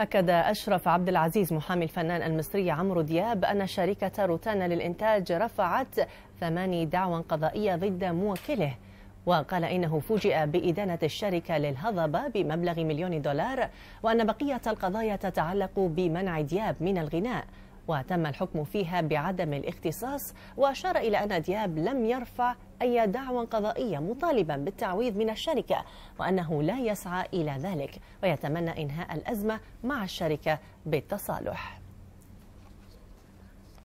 أكد أشرف عبد العزيز محامي الفنان المصري عمرو دياب أن شركة روتانا للإنتاج رفعت ثماني دعوى قضائية ضد موكله وقال إنه فوجئ بإدانة الشركة للهضبة بمبلغ مليون دولار وأن بقية القضايا تتعلق بمنع دياب من الغناء وتم الحكم فيها بعدم الاختصاص وأشار إلى أن دياب لم يرفع أي دعوى قضائية مطالبا بالتعويض من الشركة وأنه لا يسعى إلى ذلك ويتمنى إنهاء الأزمة مع الشركة بالتصالح